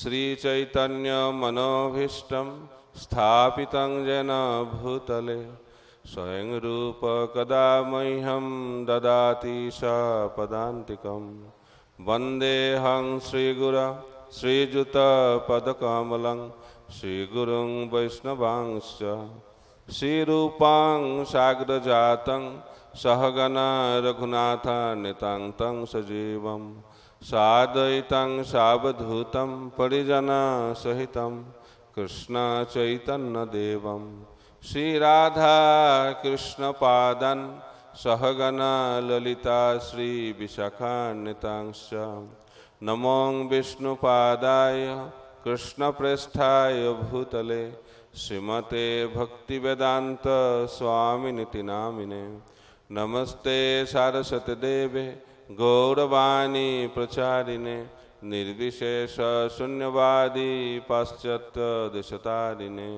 श्रीचैतन्यमनोभीष्टं स्थापितं जन भूतले स्वयं रूपकदा मह्यं ददाति स पदान्तिकं वन्देऽहं श्रीगुरा श्रीयुतपदकमलं श्रीगुरुं वैष्णवांश्च श्रीरूपां सागरजातं सहगना रघुनाथान्यतां तं सजीवम् सादयितं कृष्ण पादन कृष्णचैतन्यदेवं ललिता श्री श्रीविशाखान्वितांश्च नमो विष्णुपादाय कृष्णप्रेष्ठाय भूतले श्रीमते भक्तिवेदान्तस्वामिनिति नामिने नमस्ते सारस्वतीदेवे गौरवाणी प्रचारिणे निर्विशेष शून्यवादी पाश्चात्य दिशतारिणे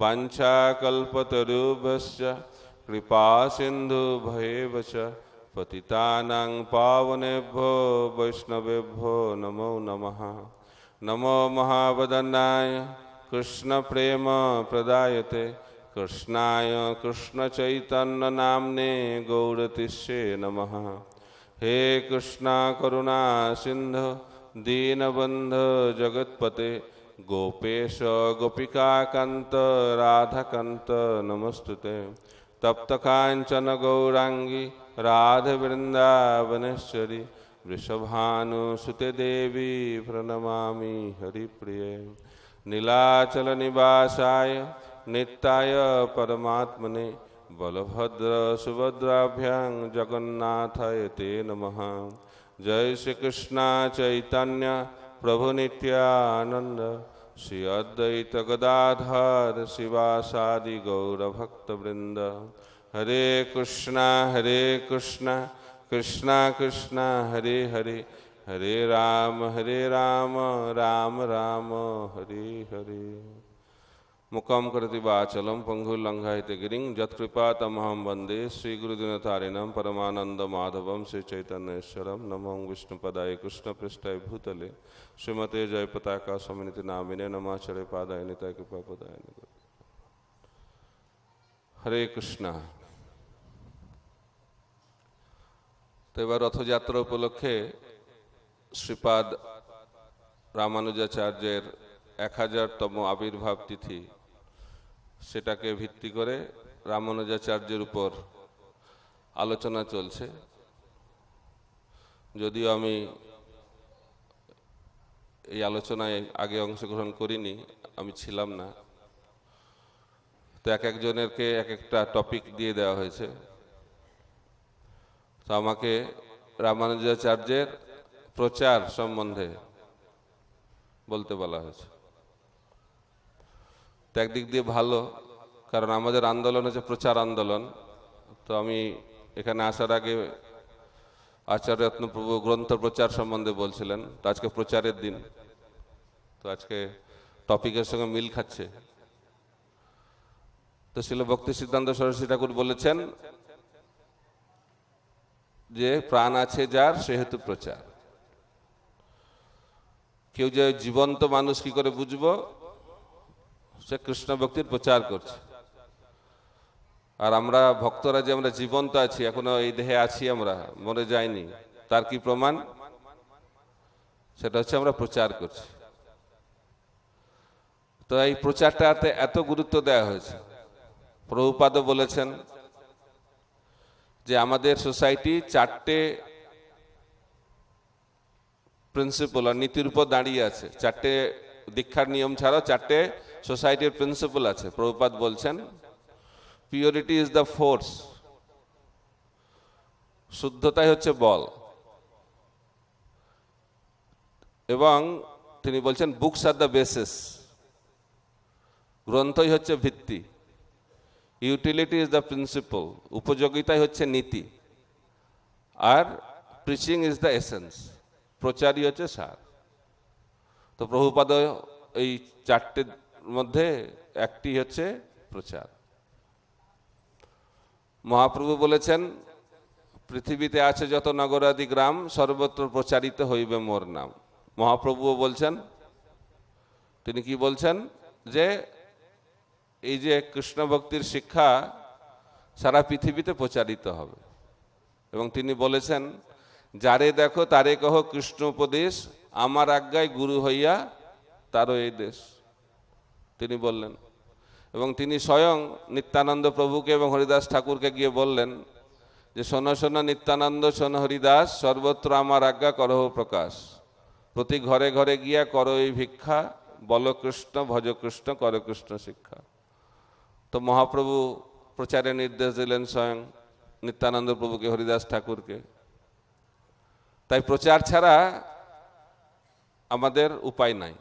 वाञ्छाकल्पतरुभश्च कृपा सिन्धुभैव च पतितानां पावनेभ्यो वैष्णवेभ्यो नमो नमः नमो महावदनाय प्रेम प्रदायते कृष्णाय कृष्णचैतन्यनाम्ने गौरतिष्ये नमः हे कृष्णा करुणा सिंध दीनबंध जगतपते गोपेश गोपिकाकांत राधाकांत नमस्तुते तप्त कांचन गौरांगी राधवृंदावनेश्वरी वृषभानुसुते देवी प्रणमामि हरिप्रिय नीलाचल निवासाय नित्याय परमात्मने बलभद्र सुभद्राभ्या जगन्नाथय ते नमः जय कृष्ण चैतन्य प्रभुनित्यानन्द श्री अद्वैतगदाधर शिवासादि गौरभक्तवृन्द हरे कृष्णा हरे कृष्णा कृष्णा कृष्णा हरे हरे हरे राम हरे राम राम राम हरे हरे ముఖం కృతి వాచలం పంగుల్లంఘాయిత గిరిం జత్కృపా తమహం వందే శ్రీగురుదినతారిణం పరమానంద మాధవం శ్రీ చైతన్యేశ్వరం నమం విష్ణుపదాయ కృష్ణపృష్ఠాయ భూతలే శ్రీమతే జయపతాకా సమినితి నామినే నమాచరే పాదాయని కృపాపదాయని হরে কৃষ্ণা তো এবার রথযাত্রা উপলক্ষে শ্রীপাদ রামানুজাচার্যের এক হাজারতম আবির্ভাব তিথি সেটাকে ভিত্তি করে রামানুজাচার্যের উপর আলোচনা চলছে যদিও আমি এই আলোচনায় আগে অংশগ্রহণ করিনি আমি ছিলাম না তো এক একজনেরকে এক একটা টপিক দিয়ে দেওয়া হয়েছে তো আমাকে রামানুজাচার্যের প্রচার সম্বন্ধে বলতে বলা হয়েছে তো একদিক দিয়ে ভালো কারণ আমাদের আন্দোলন হচ্ছে প্রচার আন্দোলন তো আমি এখানে আসার আগে আচার্য রত্নপ্রভু গ্রন্থ প্রচার সম্বন্ধে বলছিলেন তো আজকে প্রচারের দিন তো আজকে টপিকের সঙ্গে মিল খাচ্ছে তো ছিল ভক্তি সিদ্ধান্ত সরস্বতী ঠাকুর বলেছেন যে প্রাণ আছে যার সেহেতু প্রচার কেউ যে জীবন্ত মানুষ কি করে বুঝবো সে কৃষ্ণ ভক্তির প্রচার করছে আর আমরা ভক্তরা যে আমরা জীবন্ত আছি এখনো এই দেহে আছি আমরা মরে যাইনি তার কি প্রমাণ সেটা হচ্ছে আমরা প্রচার করছি তো এই প্রচারটাতে এত গুরুত্ব দেওয়া হয়েছে প্রভুপাদও বলেছেন যে আমাদের সোসাইটি চারটে প্রিন্সিপাল আর নীতির উপর দাঁড়িয়ে আছে চারটে দীক্ষার নিয়ম ছাড়াও চারটে সোসাইটির প্রিন্সিপাল আছে প্রভুপাত বলছেন পিওরিটি ইজ দ্য ফোর্স শুদ্ধতাই হচ্ছে বল এবং তিনি বলছেন বুকস আর দ্য বেসিস গ্রন্থই হচ্ছে ভিত্তি ইউটিলিটি ইজ দ্য প্রিন্সিপল উপযোগিতাই হচ্ছে নীতি আর প্রিচিং ইজ দ্য এসেন্স প্রচারই হচ্ছে সার তো প্রভুপাদ এই চারটে মধ্যে একটি হচ্ছে প্রচার মহাপ্রভু বলেছেন পৃথিবীতে আছে যত নগরাদি গ্রাম সর্বত্র প্রচারিত হইবে মোর নাম মহাপ্রভুও বলছেন তিনি কি বলছেন যে এই যে কৃষ্ণ ভক্তির শিক্ষা সারা পৃথিবীতে প্রচারিত হবে এবং তিনি বলেছেন যারে দেখো তারে কহ কৃষ্ণ উপদেশ আমার আজ্ঞায় গুরু হইয়া তারও এই দেশ তিনি বললেন এবং তিনি স্বয়ং নিত্যানন্দ প্রভুকে এবং হরিদাস ঠাকুরকে গিয়ে বললেন যে শোনো শোন নিত্যানন্দ শোন হরিদাস সর্বত্র আমার আজ্ঞা করহ প্রকাশ প্রতি ঘরে ঘরে গিয়া করো এই ভিক্ষা বলকৃষ্ণ ভজকৃষ্ণ করকৃষ্ণ শিক্ষা তো মহাপ্রভু প্রচারে নির্দেশ দিলেন স্বয়ং নিত্যানন্দ প্রভুকে হরিদাস ঠাকুরকে তাই প্রচার ছাড়া আমাদের উপায় নাই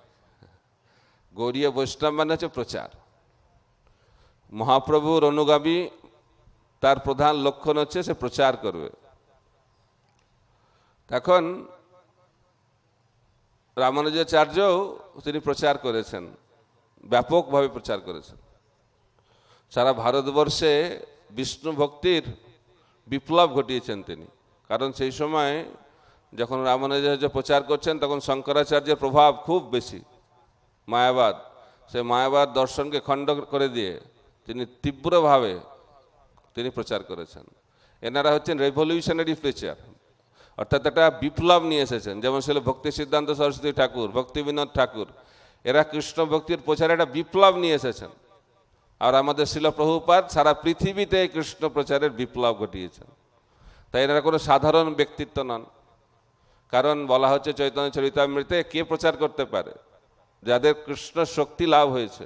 গৌরীয় বৈষ্ণব মানে হচ্ছে প্রচার মহাপ্রভুর অনুগামী তার প্রধান লক্ষণ হচ্ছে সে প্রচার করবে এখন রামানুজাচার্যও তিনি প্রচার করেছেন ব্যাপকভাবে প্রচার করেছেন সারা ভারতবর্ষে বিষ্ণু ভক্তির বিপ্লব ঘটিয়েছেন তিনি কারণ সেই সময় যখন রামানুজাচার্য প্রচার করছেন তখন শঙ্করাচার্যের প্রভাব খুব বেশি মায়াবাদ সে মায়াবাদ দর্শনকে খণ্ড করে দিয়ে তিনি তীব্রভাবে তিনি প্রচার করেছেন এনারা হচ্ছেন রেভলিউশনারি প্রেচার অর্থাৎ একটা বিপ্লব নিয়ে এসেছেন যেমন ছিল ভক্তি সিদ্ধান্ত সরস্বতী ঠাকুর ভক্তি বিনোদ ঠাকুর এরা কৃষ্ণ ভক্তির প্রচারে একটা বিপ্লব নিয়ে এসেছেন আর আমাদের শিলপ্রভুপাত সারা পৃথিবীতে কৃষ্ণ প্রচারের বিপ্লব ঘটিয়েছেন তাই এনারা কোনো সাধারণ ব্যক্তিত্ব নন কারণ বলা হচ্ছে চৈতন্য চরিতামৃতে কে প্রচার করতে পারে যাদের কৃষ্ণ শক্তি লাভ হয়েছে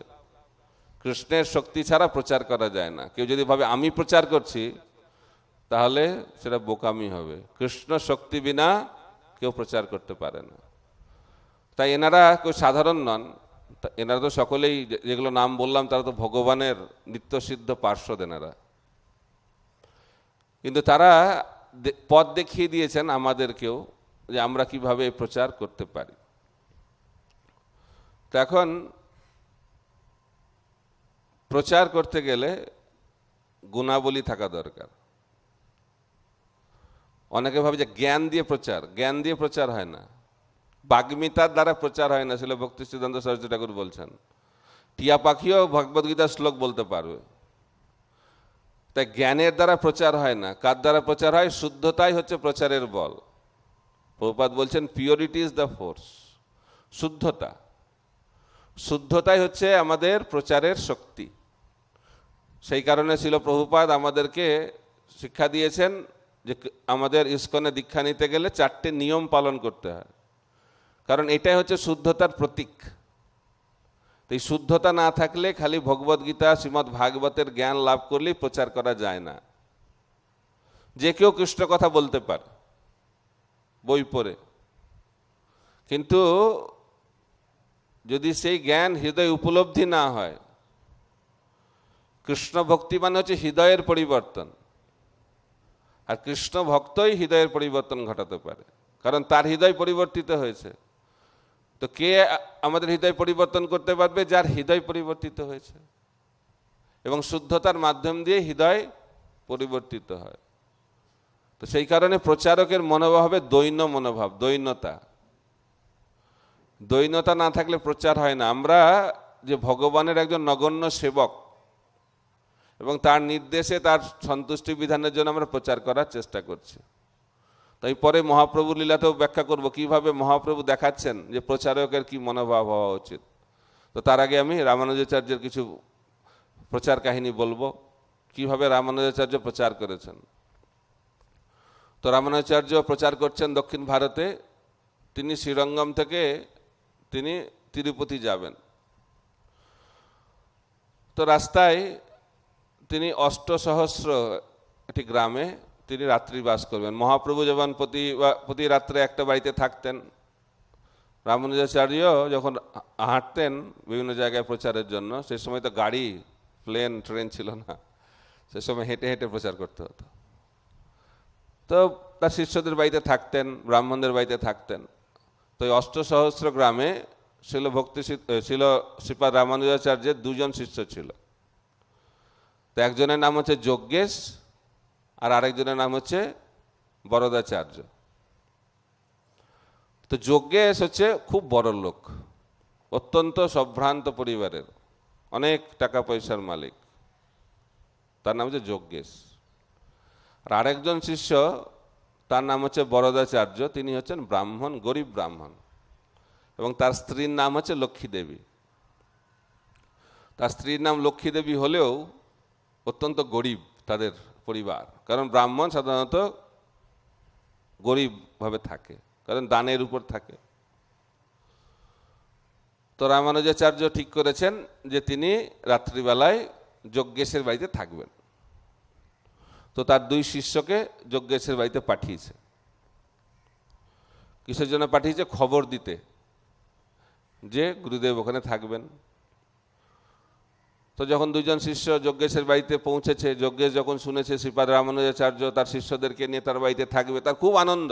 কৃষ্ণের শক্তি ছাড়া প্রচার করা যায় না কেউ যদি ভাবে আমি প্রচার করছি তাহলে সেটা বোকামি হবে কৃষ্ণ শক্তি বিনা কেউ প্রচার করতে পারে না তাই এনারা কেউ সাধারণ নন এনারা তো সকলেই যেগুলো নাম বললাম তারা তো ভগবানের নিত্যসিদ্ধ পার্শ্বদ এনারা কিন্তু তারা পথ দেখিয়ে দিয়েছেন আমাদেরকেও যে আমরা কিভাবে প্রচার করতে পারি তো এখন প্রচার করতে গেলে গুণাবলী থাকা দরকার অনেকে ভাবে যে জ্ঞান দিয়ে প্রচার জ্ঞান দিয়ে প্রচার হয় না বাগ্মিতার দ্বারা প্রচার হয় না ছিল ভক্তি সিদ্ধান্ত সরস্বতী ঠাকুর বলছেন টিয়া পাখিও ভগবদ্গীতার শ্লোক বলতে পারবে তাই জ্ঞানের দ্বারা প্রচার হয় না কার দ্বারা প্রচার হয় শুদ্ধতাই হচ্ছে প্রচারের বল প্রপাত বলছেন পিওরিটি ইজ দ্য ফোর্স শুদ্ধতা শুদ্ধতাই হচ্ছে আমাদের প্রচারের শক্তি সেই কারণে ছিল প্রভুপাদ আমাদেরকে শিক্ষা দিয়েছেন যে আমাদের ইস্কনে দীক্ষা নিতে গেলে চারটে নিয়ম পালন করতে হয় কারণ এটাই হচ্ছে শুদ্ধতার প্রতীক তো এই শুদ্ধতা না থাকলে খালি ভগবদ্গীতা শ্রীমদ্ ভাগবতের জ্ঞান লাভ করলেই প্রচার করা যায় না যে কেউ কৃষ্ণ কথা বলতে পারে বই পড়ে কিন্তু যদি সেই জ্ঞান হৃদয় উপলব্ধি না হয় কৃষ্ণ ভক্তি মানে হচ্ছে হৃদয়ের পরিবর্তন আর কৃষ্ণ ভক্তই হৃদয়ের পরিবর্তন ঘটাতে পারে কারণ তার হৃদয় পরিবর্তিত হয়েছে তো কে আমাদের হৃদয় পরিবর্তন করতে পারবে যার হৃদয় পরিবর্তিত হয়েছে এবং শুদ্ধতার মাধ্যম দিয়ে হৃদয় পরিবর্তিত হয় তো সেই কারণে প্রচারকের মনোভাবে দৈন্য মনোভাব দৈন্যতা দৈনতা না থাকলে প্রচার হয় না আমরা যে ভগবানের একজন নগণ্য সেবক এবং তার নির্দেশে তার সন্তুষ্টি বিধানের জন্য আমরা প্রচার করার চেষ্টা করছি তাই পরে মহাপ্রভু লীলাতেও ব্যাখ্যা করব কিভাবে মহাপ্রভু দেখাচ্ছেন যে প্রচারকের কি মনোভাব হওয়া উচিত তো তার আগে আমি রামানুজাচার্যের কিছু প্রচার কাহিনী বলবো কিভাবে রামানুজাচার্য প্রচার করেছেন তো রামানুজাচার্য প্রচার করছেন দক্ষিণ ভারতে তিনি শ্রীরঙ্গম থেকে তিনি তিরুপতি যাবেন তো রাস্তায় তিনি অষ্টসহস্র একটি গ্রামে তিনি রাত্রিবাস করবেন মহাপ্রভু যেমন প্রতি প্রতি রাত্রে একটা বাড়িতে থাকতেন রামানুজাচার্য যখন হাঁটতেন বিভিন্ন জায়গায় প্রচারের জন্য সেই সময় তো গাড়ি প্লেন ট্রেন ছিল না সে সময় হেঁটে হেঁটে প্রচার করতে হতো তো তার শিষ্যদের বাড়িতে থাকতেন ব্রাহ্মণদের বাড়িতে থাকতেন তো এই অষ্টসহস্র গ্রামে শিল ভক্তি শিল শ্রীপাদ রামানুজাচার্যের দুজন শিষ্য ছিল তো একজনের নাম হচ্ছে যজ্ঞেশ আর আরেকজনের নাম হচ্ছে বরদাচার্য তো যজ্ঞেশ হচ্ছে খুব বড় লোক অত্যন্ত সম্ভ্রান্ত পরিবারের অনেক টাকা পয়সার মালিক তার নাম হচ্ছে যজ্ঞেশ আর আরেকজন শিষ্য তার নাম হচ্ছে বরদাচার্য তিনি হচ্ছেন ব্রাহ্মণ গরিব ব্রাহ্মণ এবং তার স্ত্রীর নাম হচ্ছে লক্ষ্মী দেবী তার স্ত্রীর নাম লক্ষ্মী দেবী হলেও অত্যন্ত গরিব তাদের পরিবার কারণ ব্রাহ্মণ সাধারণত গরিবভাবে থাকে কারণ দানের উপর থাকে তো রামানুজাচার্য ঠিক করেছেন যে তিনি রাত্রিবেলায় যজ্ঞেশের বাড়িতে থাকবেন তো তার দুই শিষ্যকে যজ্ঞেশের বাড়িতে পাঠিয়েছে কিসের জন্য পাঠিয়েছে খবর দিতে যে গুরুদেব ওখানে থাকবেন তো যখন দুজন শিষ্য যজ্ঞেশের বাড়িতে পৌঁছেছে যজ্ঞেশ যখন শুনেছে শ্রীপাদ রামানুজাচার্য তার শিষ্যদেরকে নিয়ে তার বাড়িতে থাকবে তার খুব আনন্দ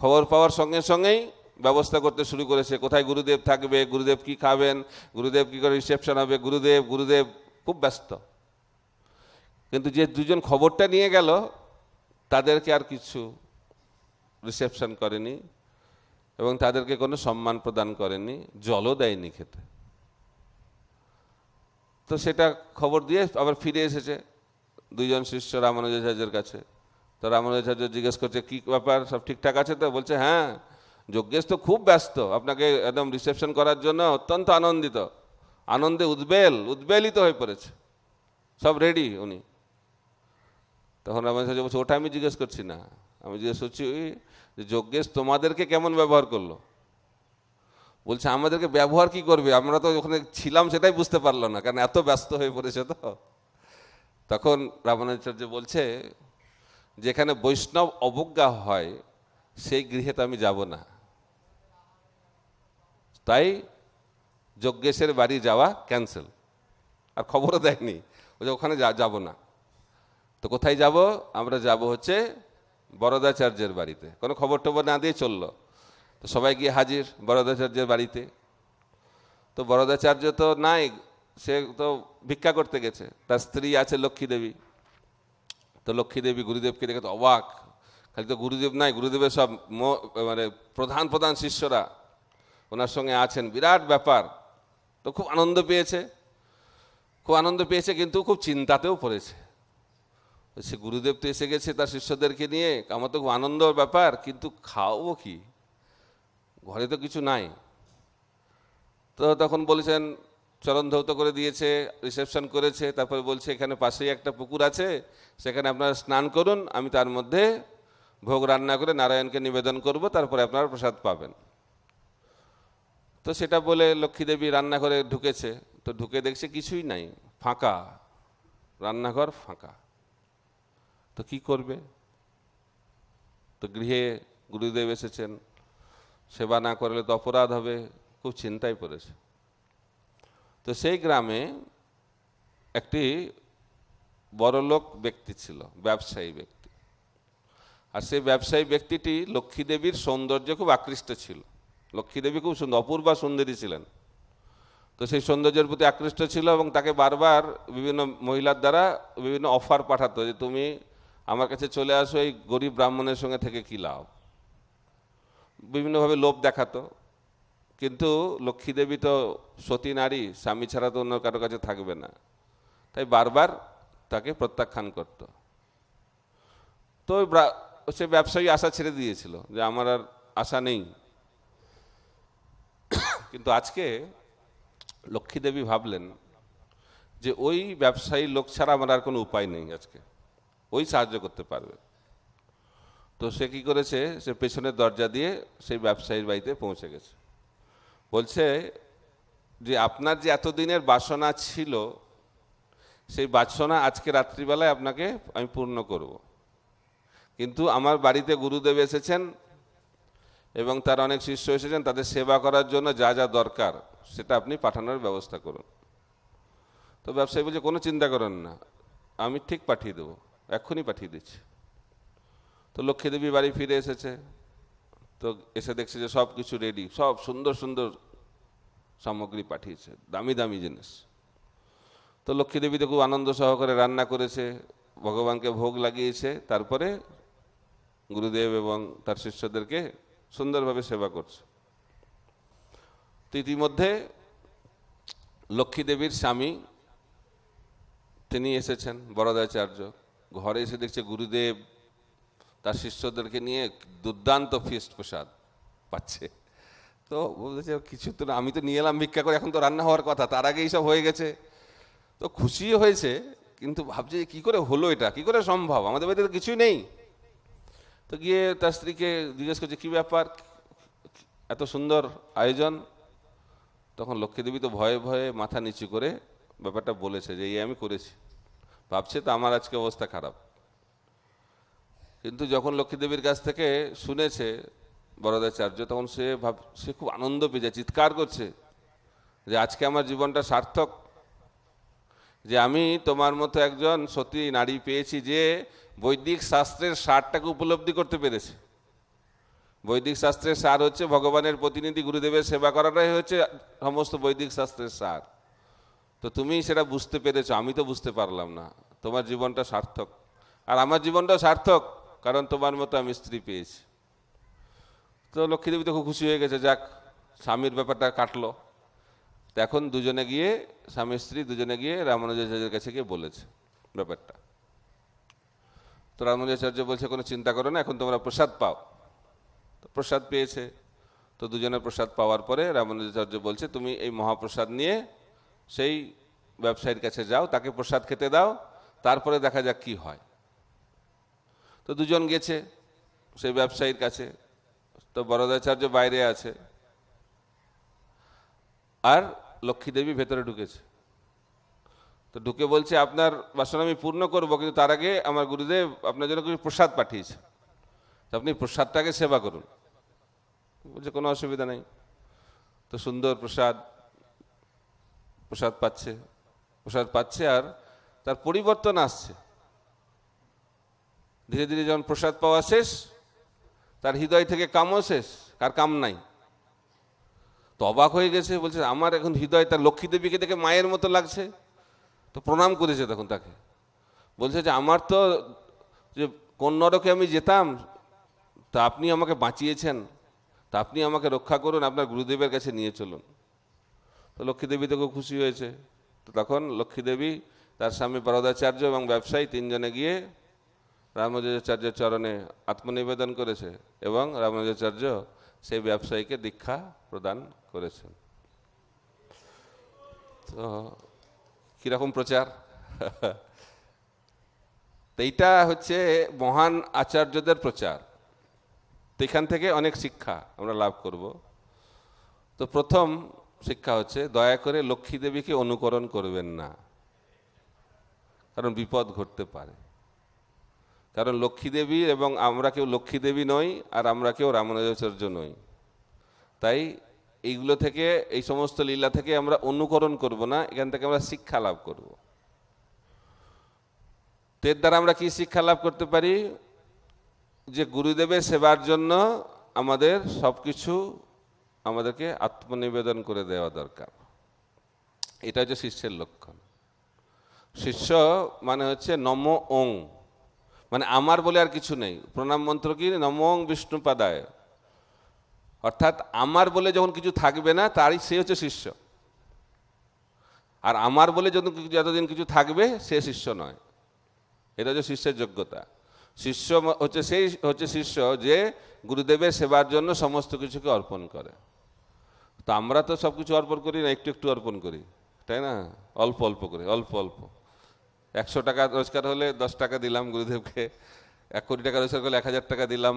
খবর পাওয়ার সঙ্গে সঙ্গেই ব্যবস্থা করতে শুরু করেছে কোথায় গুরুদেব থাকবে গুরুদেব কি খাবেন গুরুদেব কি করে রিসেপশন হবে গুরুদেব গুরুদেব খুব ব্যস্ত কিন্তু যে দুজন খবরটা নিয়ে গেল তাদেরকে আর কিছু রিসেপশন করেনি এবং তাদেরকে কোনো সম্মান প্রদান করেনি জলও দেয়নি খেতে তো সেটা খবর দিয়ে আবার ফিরে এসেছে দুইজন শিষ্য রামানুজাচার্যের কাছে তো রামানুজাচার্য জিজ্ঞেস করছে কী ব্যাপার সব ঠিকঠাক আছে তো বলছে হ্যাঁ যজ্ঞেশ তো খুব ব্যস্ত আপনাকে একদম রিসেপশন করার জন্য অত্যন্ত আনন্দিত আনন্দে উদ্বেল উদ্বেলিত হয়ে পড়েছে সব রেডি উনি তখন যে বলছে ওটা আমি জিজ্ঞেস করছি না আমি জিজ্ঞেস করছি যে যজ্ঞেশ তোমাদেরকে কেমন ব্যবহার করলো বলছে আমাদেরকে ব্যবহার কি করবে আমরা তো ওখানে ছিলাম সেটাই বুঝতে পারলো না কারণ এত ব্যস্ত হয়ে পড়েছে তো তখন রামানাচার্য বলছে যেখানে বৈষ্ণব অবজ্ঞা হয় সেই গৃহে তো আমি যাব না তাই যজ্ঞেশের বাড়ি যাওয়া ক্যান্সেল আর খবরও দেয়নি ওই যে ওখানে যাবো না তো কোথায় যাব আমরা যাব হচ্ছে বরদাচার্যের বাড়িতে কোনো খবর টবর না দিয়ে চললো তো সবাই গিয়ে হাজির বরদাচার্যের বাড়িতে তো বরদাচার্য তো নাই সে তো ভিক্ষা করতে গেছে তার স্ত্রী আছে লক্ষ্মী দেবী তো লক্ষ্মী দেবী গুরুদেবকে দেখে তো অবাক খালি তো গুরুদেব নাই গুরুদেবের সব মানে প্রধান প্রধান শিষ্যরা ওনার সঙ্গে আছেন বিরাট ব্যাপার তো খুব আনন্দ পেয়েছে খুব আনন্দ পেয়েছে কিন্তু খুব চিন্তাতেও পড়েছে সে গুরুদেব তো এসে গেছে তার শিষ্যদেরকে নিয়ে আমার তো খুব আনন্দর ব্যাপার কিন্তু খাওয়াবো কি ঘরে তো কিছু নাই তো তখন বলেছেন চরণ ধৌত করে দিয়েছে রিসেপশন করেছে তারপরে বলছে এখানে পাশেই একটা পুকুর আছে সেখানে আপনারা স্নান করুন আমি তার মধ্যে ভোগ রান্না করে নারায়ণকে নিবেদন করব তারপরে আপনারা প্রসাদ পাবেন তো সেটা বলে লক্ষ্মীদেবী রান্না করে ঢুকেছে তো ঢুকে দেখছে কিছুই নাই ফাঁকা রান্নাঘর ফাঁকা তো কি করবে তো গৃহে গুরুদেব এসেছেন সেবা না করলে তো অপরাধ হবে খুব চিন্তায় পড়েছে তো সেই গ্রামে একটি বড়লোক ব্যক্তি ছিল ব্যবসায়ী ব্যক্তি আর সেই ব্যবসায়ী ব্যক্তিটি লক্ষ্মীদেবীর সৌন্দর্যে খুব আকৃষ্ট ছিল লক্ষ্মীদেবী খুব সুন্দর অপূর্বা সুন্দরী ছিলেন তো সেই সৌন্দর্যের প্রতি আকৃষ্ট ছিল এবং তাকে বারবার বিভিন্ন মহিলার দ্বারা বিভিন্ন অফার পাঠাতো যে তুমি আমার কাছে চলে আসো এই গরিব ব্রাহ্মণের সঙ্গে থেকে কী লাভ বিভিন্নভাবে লোভ দেখাতো কিন্তু লক্ষ্মী দেবী তো সতী নারী স্বামী ছাড়া তো অন্য কারো কাছে থাকবে না তাই বারবার তাকে প্রত্যাখ্যান করত তো সে ব্যবসায়ী আশা ছেড়ে দিয়েছিল যে আমার আর আশা নেই কিন্তু আজকে লক্ষ্মী দেবী ভাবলেন যে ওই ব্যবসায়ী লোক ছাড়া আমার আর কোনো উপায় নেই আজকে ওই সাহায্য করতে পারবে তো সে কি করেছে সে পেছনের দরজা দিয়ে সেই ব্যবসায়ীর বাড়িতে পৌঁছে গেছে বলছে যে আপনার যে এতদিনের বাসনা ছিল সেই বাসনা আজকে রাত্রিবেলায় আপনাকে আমি পূর্ণ করব। কিন্তু আমার বাড়িতে গুরুদেব এসেছেন এবং তার অনেক শিষ্য এসেছেন তাদের সেবা করার জন্য যা যা দরকার সেটা আপনি পাঠানোর ব্যবস্থা করুন তো ব্যবসায়ী বলছে কোনো চিন্তা করেন না আমি ঠিক পাঠিয়ে দেবো এখনই পাঠিয়ে দিচ্ছে তো লক্ষ্মীদেবী বাড়ি ফিরে এসেছে তো এসে দেখছে যে সব কিছু রেডি সব সুন্দর সুন্দর সামগ্রী পাঠিয়েছে দামি দামি জিনিস তো দেবী তো খুব আনন্দ সহকারে রান্না করেছে ভগবানকে ভোগ লাগিয়েছে তারপরে গুরুদেব এবং তার শিষ্যদেরকে সুন্দরভাবে সেবা করছে তো ইতিমধ্যে লক্ষ্মীদেবীর স্বামী তিনি এসেছেন বরদাচার্য ঘরে এসে দেখছে গুরুদেব তার শিষ্যদেরকে নিয়ে দুর্দান্ত ফিস্ট প্রসাদ পাচ্ছে তো বলছে কিছু তো আমি তো নিয়ে এলাম ভিক্ষা করে এখন তো রান্না হওয়ার কথা তার আগেই সব হয়ে গেছে তো খুশি হয়েছে কিন্তু ভাবছে কি করে হলো এটা কি করে সম্ভব আমাদের বাড়িতে তো কিছুই নেই তো গিয়ে তার স্ত্রীকে জিজ্ঞেস করছে কী ব্যাপার এত সুন্দর আয়োজন তখন লক্ষ্মীদেবী তো ভয়ে ভয়ে মাথা নিচু করে ব্যাপারটা বলেছে যে এই আমি করেছি ভাবছে তো আমার আজকে অবস্থা খারাপ কিন্তু যখন লক্ষ্মীদেবীর কাছ থেকে শুনেছে বরদাচার্য তখন সে ভাব সে খুব আনন্দ পেয়ে যায় চিৎকার করছে যে আজকে আমার জীবনটা সার্থক যে আমি তোমার মতো একজন সতী নারী পেয়েছি যে বৈদিক শাস্ত্রের সারটাকে উপলব্ধি করতে পেরেছে বৈদিক শাস্ত্রের সার হচ্ছে ভগবানের প্রতিনিধি গুরুদেবের সেবা করাটাই হচ্ছে সমস্ত বৈদিক শাস্ত্রের সার তো তুমি সেটা বুঝতে পেরেছো আমি তো বুঝতে পারলাম না তোমার জীবনটা সার্থক আর আমার জীবনটা সার্থক কারণ তোমার মতো আমি স্ত্রী পেয়েছি তো লক্ষ্মীদেবী তো খুব খুশি হয়ে গেছে যাক স্বামীর ব্যাপারটা কাটলো তো এখন দুজনে গিয়ে স্বামী স্ত্রী দুজনে গিয়ে রামানুজাচার্যের কাছে গিয়ে বলেছে ব্যাপারটা তো রামানুজাচার্য বলছে কোনো চিন্তা করো না এখন তোমরা প্রসাদ পাও তো প্রসাদ পেয়েছে তো দুজনে প্রসাদ পাওয়ার পরে রামানুজাচার্য বলছে তুমি এই মহাপ্রসাদ নিয়ে সেই ব্যবসায়ীর কাছে যাও তাকে প্রসাদ খেতে দাও তারপরে দেখা যাক কি হয় তো দুজন গেছে সেই ব্যবসায়ীর কাছে তো বরদাচার্য বাইরে আছে আর লক্ষ্মীদেবী ভেতরে ঢুকেছে তো ঢুকে বলছে আপনার বাসন আমি পূর্ণ করবো কিন্তু তার আগে আমার গুরুদেব আপনার জন্য কিছু প্রসাদ পাঠিয়েছে আপনি প্রসাদটাকে সেবা করুন বলছে কোনো অসুবিধা নেই তো সুন্দর প্রসাদ প্রসাদ পাচ্ছে প্রসাদ পাচ্ছে আর তার পরিবর্তন আসছে ধীরে ধীরে যখন প্রসাদ পাওয়া শেষ তার হৃদয় থেকে কামও শেষ কার কাম নাই তো অবাক হয়ে গেছে বলছে আমার এখন হৃদয় তার লক্ষ্মী দেবীকে দেখে মায়ের মতো লাগছে তো প্রণাম করেছে তখন তাকে বলছে যে আমার তো যে কোন নরকে আমি যেতাম তা আপনি আমাকে বাঁচিয়েছেন তা আপনি আমাকে রক্ষা করুন আপনার গুরুদেবের কাছে নিয়ে চলুন তো লক্ষ্মীদেবী তোকে খুশি হয়েছে তো তখন লক্ষ্মীদেবী তার স্বামী বরদাচার্য এবং ব্যবসায়ী তিনজনে গিয়ে রামানুজাচার্যের চরণে আত্মনিবেদন করেছে এবং রামানুজাচার্য সেই ব্যবসায়ীকে দীক্ষা প্রদান করেছেন তো কীরকম প্রচার এইটা হচ্ছে মহান আচার্যদের প্রচার তো এখান থেকে অনেক শিক্ষা আমরা লাভ করব তো প্রথম শিক্ষা হচ্ছে দয়া করে লক্ষ্মী দেবীকে অনুকরণ করবেন না কারণ বিপদ ঘটতে পারে কারণ লক্ষ্মী দেবী এবং আমরা কেউ লক্ষ্মী দেবী নই আর আমরা কেউ রামানুজাচার্য নই তাই এইগুলো থেকে এই সমস্ত লীলা থেকে আমরা অনুকরণ করব না এখান থেকে আমরা শিক্ষা লাভ করব তো এর দ্বারা আমরা কি শিক্ষা লাভ করতে পারি যে গুরুদেবের সেবার জন্য আমাদের সব কিছু আমাদেরকে আত্মনিবেদন করে দেওয়া দরকার এটা হচ্ছে শিষ্যের লক্ষণ শিষ্য মানে হচ্ছে নম ওং মানে আমার বলে আর কিছু নেই প্রণাম মন্ত্র কি নম ওং বিষ্ণুপাদায় অর্থাৎ আমার বলে যখন কিছু থাকবে না তারই সে হচ্ছে শিষ্য আর আমার বলে যত যতদিন কিছু থাকবে সে শিষ্য নয় এটা হচ্ছে শিষ্যের যোগ্যতা শিষ্য হচ্ছে সেই হচ্ছে শিষ্য যে গুরুদেবের সেবার জন্য সমস্ত কিছুকে অর্পণ করে তো আমরা তো সব কিছু অর্পণ করি না একটু একটু অর্পণ করি তাই না অল্প অল্প করে অল্প অল্প একশো টাকা রোজগার হলে দশ টাকা দিলাম গুরুদেবকে এক কোটি টাকা রোজগার করলে এক হাজার টাকা দিলাম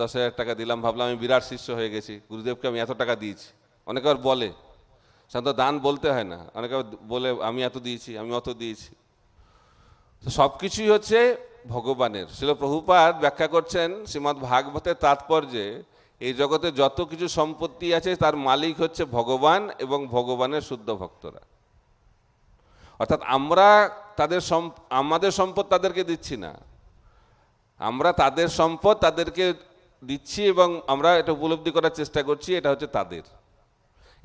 দশ হাজার টাকা দিলাম ভাবলাম আমি বিরাট শিষ্য হয়ে গেছি গুরুদেবকে আমি এত টাকা দিয়েছি অনেকে আবার বলে সাধারণত দান বলতে হয় না অনেকে বলে আমি এত দিয়েছি আমি অত দিয়েছি তো সব কিছুই হচ্ছে ভগবানের শিল প্রভুপাত ব্যাখ্যা করছেন শ্রীমদ্ ভাগবতের তাৎপর্যে এই জগতে যত কিছু সম্পত্তি আছে তার মালিক হচ্ছে ভগবান এবং ভগবানের শুদ্ধ ভক্তরা অর্থাৎ আমরা তাদের আমাদের সম্পদ তাদেরকে দিচ্ছি না আমরা তাদের সম্পদ তাদেরকে দিচ্ছি এবং আমরা এটা উপলব্ধি করার চেষ্টা করছি এটা হচ্ছে তাদের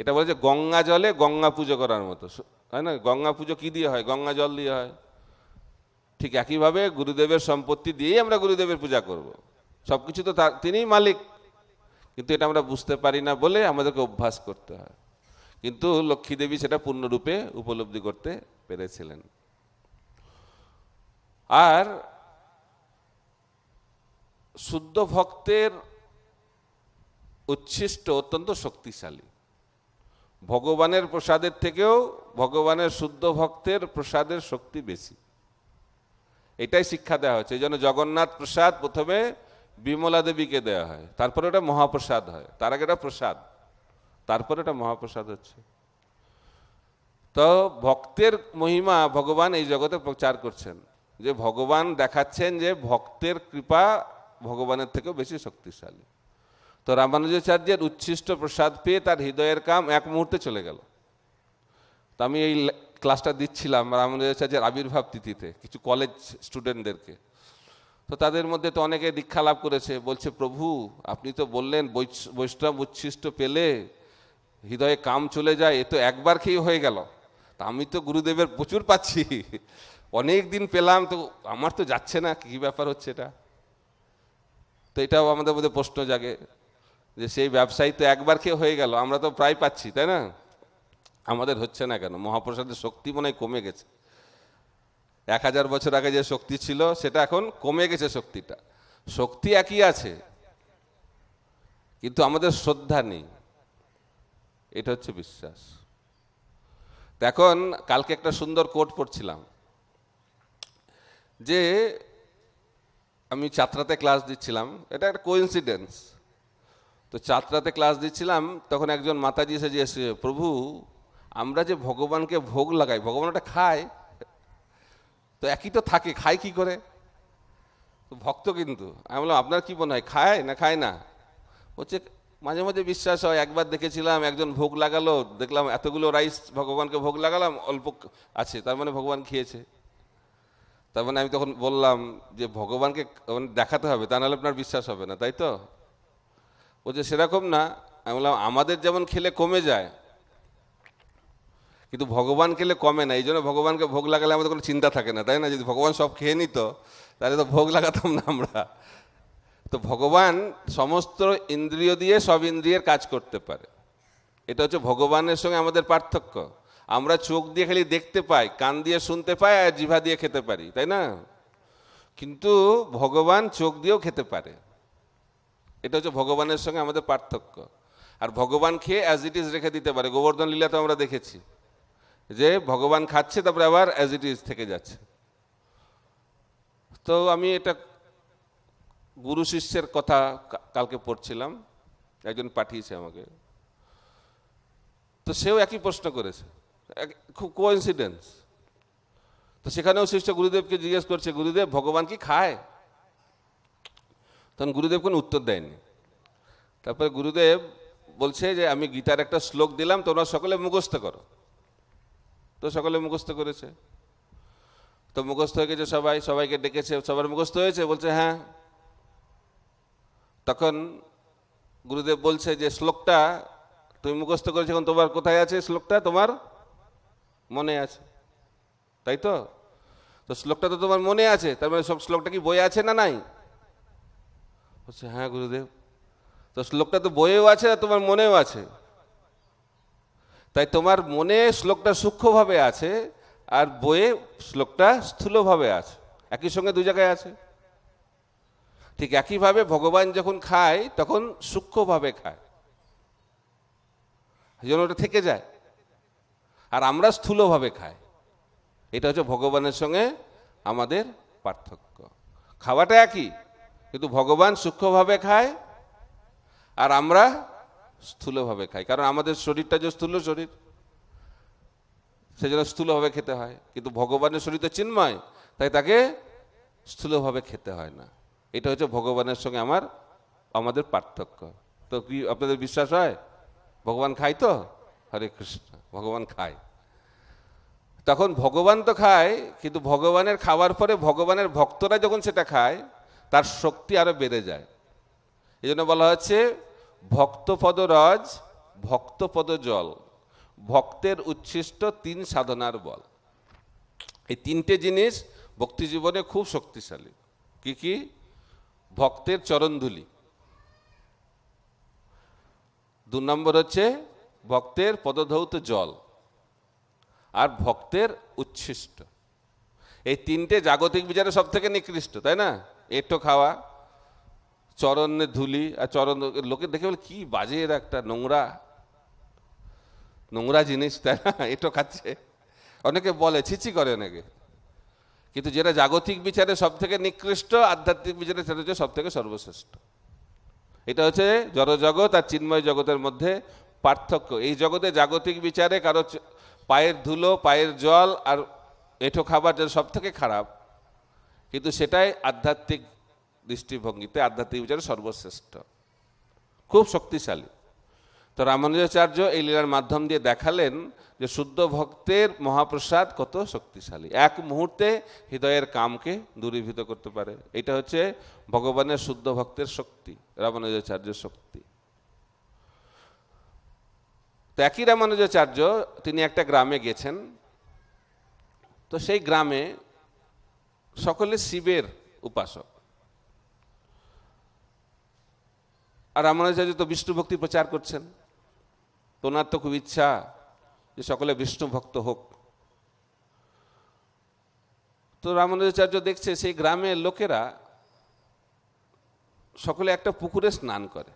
এটা বলছে গঙ্গা জলে গঙ্গা পুজো করার মতো তাই না গঙ্গা পুজো কী দিয়ে হয় গঙ্গা জল দিয়ে হয় ঠিক একইভাবে গুরুদেবের সম্পত্তি দিয়েই আমরা গুরুদেবের পূজা করব। সব কিছু তো তিনিই মালিক কিন্তু এটা আমরা বুঝতে পারি না বলে আমাদেরকে অভ্যাস করতে হয় কিন্তু লক্ষ্মী দেবী সেটা পূর্ণরূপে উপলব্ধি করতে পেরেছিলেন আর শুদ্ধ ভক্তের উচ্ছিষ্ট অত্যন্ত শক্তিশালী ভগবানের প্রসাদের থেকেও ভগবানের শুদ্ধ ভক্তের প্রসাদের শক্তি বেশি এটাই শিক্ষা দেওয়া হয়েছে এই জন্য জগন্নাথ প্রসাদ প্রথমে বিমলা দেবীকে দেয়া হয় তারপরে ওটা মহাপ্রসাদ হয় তার আগে এটা প্রসাদ তারপরে এটা মহাপ্রসাদ হচ্ছে তো ভক্তের মহিমা ভগবান এই জগতে প্রচার করছেন যে ভগবান দেখাচ্ছেন যে ভক্তের কৃপা ভগবানের থেকেও বেশি শক্তিশালী তো রামানুজাচার্যের উচ্ছিষ্ট প্রসাদ পেয়ে তার হৃদয়ের কাম এক মুহূর্তে চলে গেল তো আমি এই ক্লাসটা দিচ্ছিলাম রামানুজাচার্যের আবির্ভাব তিথিতে কিছু কলেজ স্টুডেন্টদেরকে তো তাদের মধ্যে তো অনেকে দীক্ষা লাভ করেছে বলছে প্রভু আপনি তো বললেন বৈষ্ণব উচ্ছিষ্ট পেলে হৃদয়ে কাম চলে যায় এ তো একবার খেয়ে হয়ে গেল তা আমি তো গুরুদেবের প্রচুর পাচ্ছি অনেক দিন পেলাম তো আমার তো যাচ্ছে না কী ব্যাপার হচ্ছে এটা তো এটাও আমাদের মধ্যে প্রশ্ন জাগে যে সেই ব্যবসায়ী তো একবার খেয়ে হয়ে গেল আমরা তো প্রায় পাচ্ছি তাই না আমাদের হচ্ছে না কেন মহাপ্রসাদের শক্তি মনে কমে গেছে এক হাজার বছর আগে যে শক্তি ছিল সেটা এখন কমে গেছে শক্তিটা শক্তি একই আছে কিন্তু আমাদের শ্রদ্ধা নেই এটা হচ্ছে বিশ্বাস এখন কালকে একটা সুন্দর কোট পড়ছিলাম যে আমি চাত্রাতে ক্লাস দিচ্ছিলাম এটা একটা কোইন্সিডেন্স তো চাতরাতে ক্লাস দিচ্ছিলাম তখন একজন মাতাজি এসে যে এসে প্রভু আমরা যে ভগবানকে ভোগ লাগাই ভগবান ওটা খায় তো একই তো থাকে খায় কি করে তো ভক্ত কিন্তু আমি বললাম আপনার কি মনে হয় খায় না খায় না হচ্ছে মাঝে মাঝে বিশ্বাস হয় একবার দেখেছিলাম একজন ভোগ লাগালো দেখলাম এতগুলো রাইস ভগবানকে ভোগ লাগালাম অল্প আছে তার মানে ভগবান খেয়েছে তার মানে আমি তখন বললাম যে ভগবানকে মানে দেখাতে হবে তা নাহলে আপনার বিশ্বাস হবে না তাই তো বলছে সেরকম না আমি বললাম আমাদের যেমন খেলে কমে যায় কিন্তু ভগবান খেলে কমে না এই জন্য ভগবানকে ভোগ লাগালে আমাদের কোনো চিন্তা থাকে না তাই না যদি ভগবান সব খেয়ে নিত তাহলে তো ভোগ লাগাতাম না আমরা তো ভগবান সমস্ত ইন্দ্রিয় দিয়ে সব ইন্দ্রিয়ের কাজ করতে পারে এটা হচ্ছে ভগবানের সঙ্গে আমাদের পার্থক্য আমরা চোখ দিয়ে খালি দেখতে পাই কান দিয়ে শুনতে পাই আর জিভা দিয়ে খেতে পারি তাই না কিন্তু ভগবান চোখ দিয়েও খেতে পারে এটা হচ্ছে ভগবানের সঙ্গে আমাদের পার্থক্য আর ভগবান খেয়ে অ্যাজ ইট ইজ রেখে দিতে পারে গোবর্ধন লীলা তো আমরা দেখেছি যে ভগবান খাচ্ছে তারপরে আবার অ্যাজ ইট ইজ থেকে যাচ্ছে তো আমি এটা গুরু শিষ্যের কথা কালকে পড়ছিলাম একজন পাঠিয়েছে আমাকে তো সেও একই প্রশ্ন করেছে খুব কোইন্সিডেন্স তো সেখানেও শিষ্য গুরুদেবকে জিজ্ঞেস করছে গুরুদেব ভগবান কি খায় তখন গুরুদেব কোনো উত্তর দেয়নি তারপরে গুরুদেব বলছে যে আমি গীতার একটা শ্লোক দিলাম তোমরা সকলে মুখস্থ করো তো সকলে মুখস্থ করেছে তো মুখস্থ হয়ে গেছে সবাই সবাইকে ডেকেছে সবার মুখস্থ হয়েছে বলছে হ্যাঁ তখন গুরুদেব বলছে যে শ্লোকটা তুমি মুখস্থ করেছো এখন তোমার কোথায় আছে শ্লোকটা তোমার মনে আছে তাই তো তো শ্লোকটা তো তোমার মনে আছে তার মানে সব শ্লোকটা কি বই আছে না নাই বলছে হ্যাঁ গুরুদেব তো শ্লোকটা তো বইয়েও আছে আর তোমার মনেও আছে তাই তোমার মনে শ্লোকটা সূক্ষ্মভাবে আছে আর বইয়ে শ্লোকটা স্থূলভাবে আছে একই সঙ্গে দু জায়গায় আছে ঠিক একইভাবে ভগবান যখন খায় তখন সূক্ষ্মভাবে খায় জন্য ওটা থেকে যায় আর আমরা স্থূলভাবে খাই এটা হচ্ছে ভগবানের সঙ্গে আমাদের পার্থক্য খাওয়াটা একই কিন্তু ভগবান সূক্ষ্মভাবে খায় আর আমরা স্থূলভাবে খাই কারণ আমাদের শরীরটা যে স্থূল শরীর সেজন্য স্থূলভাবে খেতে হয় কিন্তু ভগবানের শরীর তো চিন্ময় তাই তাকে স্থূলভাবে খেতে হয় না এটা হচ্ছে ভগবানের সঙ্গে আমার আমাদের পার্থক্য তো কি আপনাদের বিশ্বাস হয় ভগবান খায় তো হরে কৃষ্ণ ভগবান খায় তখন ভগবান তো খায় কিন্তু ভগবানের খাওয়ার পরে ভগবানের ভক্তরা যখন সেটা খায় তার শক্তি আরও বেড়ে যায় এই জন্য বলা হচ্ছে ভক্তপদরজ ভক্তপদ জল ভক্তের উচ্ছিষ্ট তিন সাধনার বল এই তিনটে জিনিস ভক্তি জীবনে খুব শক্তিশালী কি কি ভক্তের চরণধুলি দু নম্বর হচ্ছে ভক্তের পদধৌত জল আর ভক্তের উচ্ছিষ্ট এই তিনটে জাগতিক বিচারে সব থেকে নিকৃষ্ট তাই না এটো খাওয়া চরণে ধুলি আর চরণ লোকে দেখে বলে কি বাজে এর একটা নোংরা নোংরা জিনিস তাই না এটো খাচ্ছে অনেকে বলে ছিচি করে অনেকে কিন্তু যেটা জাগতিক বিচারে সব থেকে নিকৃষ্ট আধ্যাত্মিক বিচারে সেটা হচ্ছে সব থেকে সর্বশ্রেষ্ঠ এটা হচ্ছে জড়জগৎ আর চিন্ময় জগতের মধ্যে পার্থক্য এই জগতে জাগতিক বিচারে কারো পায়ের ধুলো পায়ের জল আর এঁঠো খাবার যেটা সব থেকে খারাপ কিন্তু সেটাই আধ্যাত্মিক দৃষ্টিভঙ্গিতে আধ্যাত্মিক বিচারে সর্বশ্রেষ্ঠ খুব শক্তিশালী তো রামানুজাচার্য এই লীলার মাধ্যম দিয়ে দেখালেন যে শুদ্ধ ভক্তের মহাপ্রসাদ কত শক্তিশালী এক মুহূর্তে হৃদয়ের কামকে দূরীভূত করতে পারে এটা হচ্ছে ভগবানের শুদ্ধ ভক্তের শক্তি রামানুজাচার্যের শক্তি তো একই রামানুজাচার্য তিনি একটা গ্রামে গেছেন তো সেই গ্রামে সকলে শিবের উপাসক আর রামানুজাচার্য তো বিষ্ণু ভক্তি প্রচার করছেন তো ওনার তো খুব ইচ্ছা যে সকলে বিষ্ণু ভক্ত হোক তো রামানুজাচার্য দেখছে সেই গ্রামের লোকেরা সকলে একটা পুকুরে স্নান করে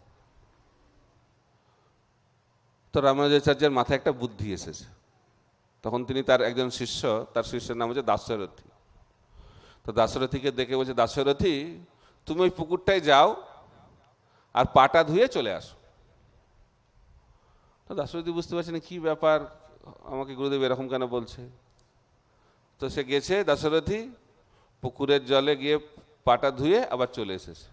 তো রামানুজাচার্যের মাথায় একটা বুদ্ধি এসেছে তখন তিনি তার একজন শিষ্য তার শিষ্যের নাম হচ্ছে দাসরথী তো দাসরথীকে দেখে বলছে দাসরথী তুমি ওই পুকুরটায় যাও আর পাটা ধুয়ে চলে আসো তো দাসরথী বুঝতে পারছে না কী ব্যাপার আমাকে গুরুদেব এরকম কেন বলছে তো সে গেছে দাশরথী পুকুরের জলে গিয়ে পাটা ধুয়ে আবার চলে এসেছে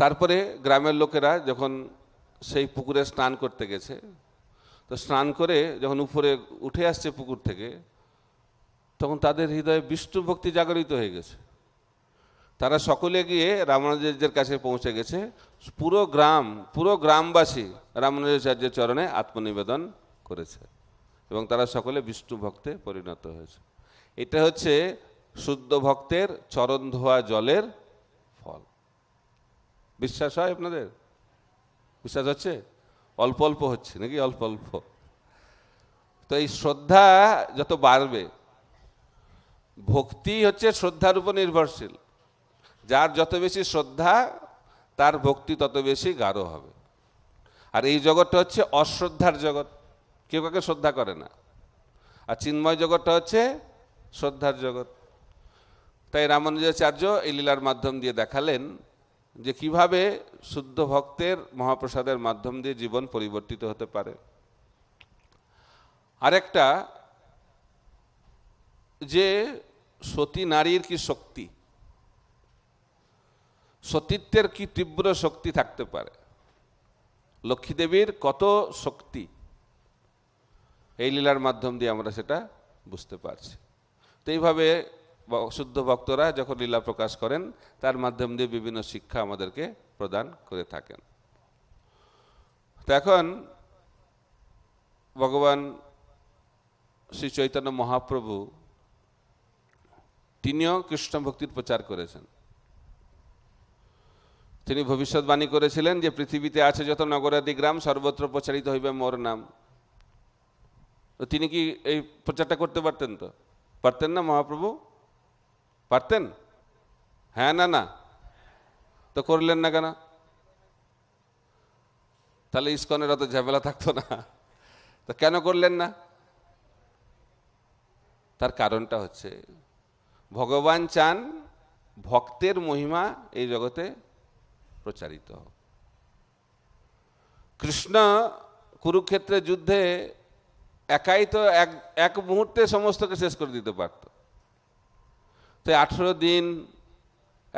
তারপরে গ্রামের লোকেরা যখন সেই পুকুরে স্নান করতে গেছে তো স্নান করে যখন উপরে উঠে আসছে পুকুর থেকে তখন তাদের হৃদয়ে বিষ্ণু ভক্তি জাগরিত হয়ে গেছে তারা সকলে গিয়ে রামানুজাচার্যের কাছে পৌঁছে গেছে পুরো গ্রাম পুরো গ্রামবাসী রামানুজাচার্যের চরণে আত্মনিবেদন করেছে এবং তারা সকলে বিষ্ণু ভক্তে পরিণত হয়েছে এটা হচ্ছে শুদ্ধ ভক্তের চরণ ধোয়া জলের ফল বিশ্বাস হয় আপনাদের বিশ্বাস হচ্ছে অল্প অল্প হচ্ছে নাকি অল্প অল্প তো এই শ্রদ্ধা যত বাড়বে ভক্তি হচ্ছে শ্রদ্ধার উপর নির্ভরশীল যার যত বেশি শ্রদ্ধা তার ভক্তি তত বেশি গাঢ় হবে আর এই জগৎটা হচ্ছে অশ্রদ্ধার জগৎ কেউ কাকে শ্রদ্ধা করে না আর চিন্ময় জগৎটা হচ্ছে শ্রদ্ধার জগৎ তাই রামানুজাচার্য এই লীলার মাধ্যম দিয়ে দেখালেন যে কিভাবে শুদ্ধ ভক্তের মহাপ্রসাদের মাধ্যম দিয়ে জীবন পরিবর্তিত হতে পারে আরেকটা যে সতী নারীর কি শক্তি সতীত্বের কি তীব্র শক্তি থাকতে পারে লক্ষ্মীদেবীর কত শক্তি এই লীলার মাধ্যম দিয়ে আমরা সেটা বুঝতে পারছি তো এইভাবে শুদ্ধ ভক্তরা যখন লীলা প্রকাশ করেন তার মাধ্যম দিয়ে বিভিন্ন শিক্ষা আমাদেরকে প্রদান করে থাকেন তো এখন ভগবান শ্রী চৈতন্য মহাপ্রভু তিনিও কৃষ্ণ ভক্তির প্রচার করেছেন তিনি ভবিষ্যৎবাণী করেছিলেন যে পৃথিবীতে আছে যত নগরাদি গ্রাম সর্বত্র প্রচারিত হইবে মোর নাম তো তিনি কি এই প্রচারটা করতে পারতেন তো পারতেন না মহাপ্রভু পারতেন হ্যাঁ না না তো করলেন না কেন তাহলে ইস্কনের অত ঝামেলা থাকতো না তো কেন করলেন না তার কারণটা হচ্ছে ভগবান চান ভক্তের মহিমা এই জগতে প্রচারিত কৃষ্ণ কুরুক্ষেত্রের যুদ্ধে একাই তো এক এক মুহূর্তে সমস্তকে শেষ করে দিতে পারত তো আঠেরো দিন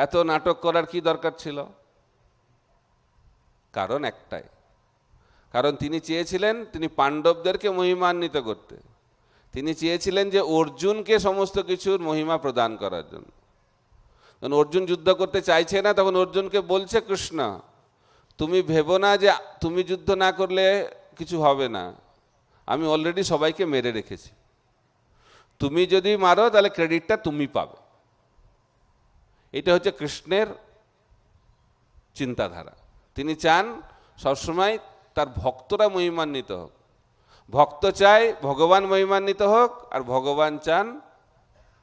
এত নাটক করার কি দরকার ছিল কারণ একটাই কারণ তিনি চেয়েছিলেন তিনি পাণ্ডবদেরকে মহিমান্বিত করতে তিনি চেয়েছিলেন যে অর্জুনকে সমস্ত কিছুর মহিমা প্রদান করার জন্য কারণ অর্জুন যুদ্ধ করতে চাইছে না তখন অর্জুনকে বলছে কৃষ্ণ তুমি ভেবো না যে তুমি যুদ্ধ না করলে কিছু হবে না আমি অলরেডি সবাইকে মেরে রেখেছি তুমি যদি মারো তাহলে ক্রেডিটটা তুমি পাবে এটা হচ্ছে কৃষ্ণের চিন্তাধারা তিনি চান সবসময় তার ভক্তরা মহিমান্বিত হোক ভক্ত চায় ভগবান মহিমান্বিত হোক আর ভগবান চান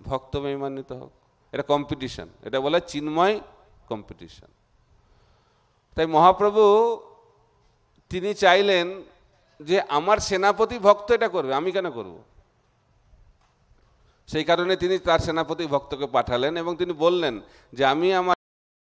ভক্ত মহিমান্বিত হোক এটা কম্পিটিশন এটা বলে চিন্ময় কম্পিটিশন তাই মহাপ্রভু তিনি চাইলেন যে আমার সেনাপতি ভক্ত এটা করবে আমি কেন করব সেই কারণে তিনি তার সেনাপতি ভক্তকে পাঠালেন এবং তিনি বললেন যে আমি আমার